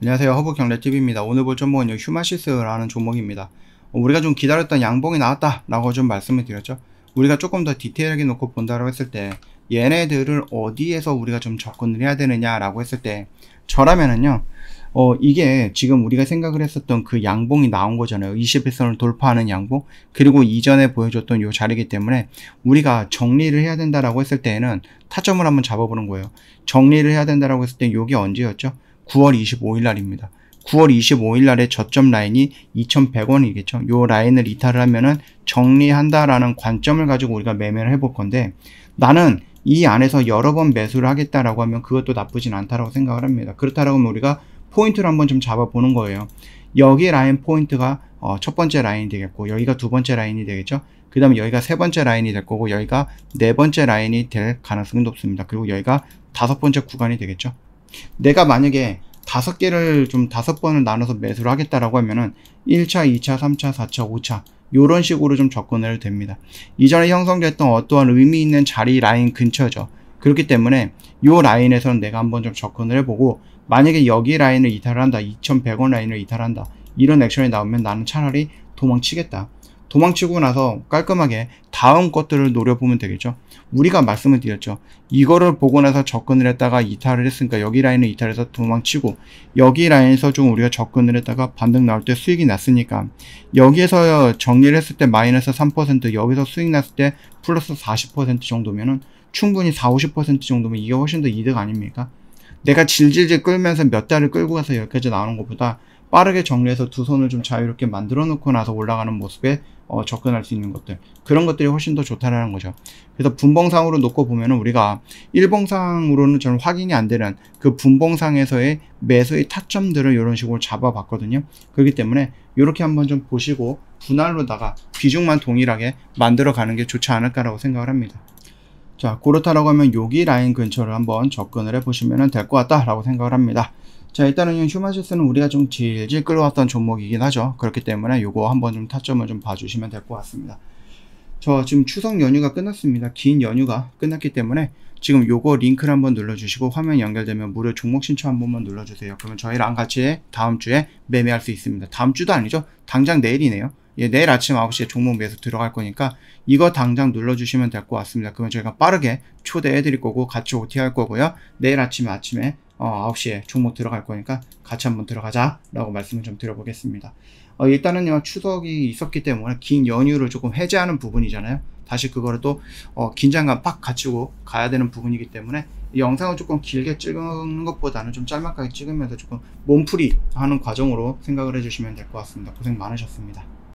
안녕하세요 허브경 t v 입니다 오늘 볼 종목은 휴마시스라는 종목입니다 우리가 좀 기다렸던 양봉이 나왔다 라고 좀 말씀을 드렸죠 우리가 조금 더 디테일하게 놓고 본다고 했을 때 얘네들을 어디에서 우리가 좀 접근을 해야 되느냐 라고 했을 때 저라면은요 어 이게 지금 우리가 생각을 했었던 그 양봉이 나온 거잖아요 21선을 돌파하는 양봉 그리고 이전에 보여줬던 요 자리이기 때문에 우리가 정리를 해야 된다라고 했을 때에는 타점을 한번 잡아보는 거예요 정리를 해야 된다라고 했을 때 요게 언제였죠 9월 25일 날입니다. 9월 25일 날에 저점 라인이 2100원이겠죠. 요 라인을 이탈을 하면은 정리한다라는 관점을 가지고 우리가 매매를 해볼 건데 나는 이 안에서 여러 번 매수를 하겠다라고 하면 그것도 나쁘진 않다라고 생각을 합니다. 그렇다라고 하면 우리가 포인트를 한번 좀 잡아보는 거예요. 여기 라인 포인트가 어, 첫 번째 라인이 되겠고 여기가 두 번째 라인이 되겠죠. 그 다음에 여기가 세 번째 라인이 될 거고 여기가 네 번째 라인이 될 가능성이 높습니다. 그리고 여기가 다섯 번째 구간이 되겠죠. 내가 만약에 다섯 개를 좀 다섯 번을 나눠서 매수를 하겠다라고 하면은 1차, 2차, 3차, 4차, 5차 이런 식으로 좀 접근을 해도 됩니다. 이전에 형성됐던 어떠한 의미 있는 자리 라인 근처죠. 그렇기 때문에 이 라인에서는 내가 한번 좀 접근을 해보고 만약에 여기 라인을 이탈한다, 2100원 라인을 이탈한다 이런 액션이 나오면 나는 차라리 도망치겠다. 도망치고 나서 깔끔하게 다음 것들을 노려보면 되겠죠. 우리가 말씀을 드렸죠. 이거를 보고 나서 접근을 했다가 이탈을 했으니까 여기 라인을 이탈해서 도망치고 여기 라인에서 좀 우리가 접근을 했다가 반등 나올 때 수익이 났으니까 여기에서 정리를 했을 때 마이너스 3% 여기서 수익 났을 때 플러스 40% 정도면은 충분히 4, 0 50% 정도면 이게 훨씬 더 이득 아닙니까? 내가 질질질 끌면서 몇 달을 끌고 가서 여기까지 나오는 것보다 빠르게 정리해서 두 손을 좀 자유롭게 만들어 놓고 나서 올라가는 모습에 어, 접근할 수 있는 것들 그런 것들이 훨씬 더 좋다라는 거죠 그래서 분봉상으로 놓고 보면 우리가 일봉상으로는 전 확인이 안 되는 그 분봉상에서의 매수의 타점들을 이런 식으로 잡아 봤거든요 그렇기 때문에 이렇게 한번 좀 보시고 분할로다가 비중만 동일하게 만들어 가는 게 좋지 않을까라고 생각을 합니다 자 그렇다라고 하면 여기 라인 근처를 한번 접근을 해 보시면 될 것 같다라고 생각을 합니다 자 일단은 휴먼시스는 우리가 좀 질질 끌어왔던 종목이긴 하죠 그렇기 때문에 이거 한번 좀 타점을 좀 봐주시면 될 것 같습니다 저 지금 추석 연휴가 끝났습니다 긴 연휴가 끝났기 때문에 지금 요거 링크를 한번 눌러주시고 화면 연결되면 무료 종목 신청 한 번만 눌러주세요 그러면 저희랑 같이 다음 주에 매매할 수 있습니다 다음 주도 아니죠 당장 내일이네요 예, 내일 아침 9시에 종목 매수 들어갈 거니까 이거 당장 눌러주시면 될 것 같습니다 그러면 저희가 빠르게 초대해 드릴 거고 같이 OT 할 거고요 내일 아침 에 아침에 어, 9시에 종목 들어갈 거니까 같이 한번 들어가자 라고 말씀을 좀 드려보겠습니다. 어, 일단은요 추석이 있었기 때문에 긴 연휴를 조금 해제하는 부분이잖아요. 다시 그거를 또 어, 긴장감 팍 갖추고 가야 되는 부분이기 때문에 영상을 조금 길게 찍는 것보다는 좀 짤막하게 찍으면서 조금 몸풀이 하는 과정으로 생각을 해주시면 될 것 같습니다. 고생 많으셨습니다.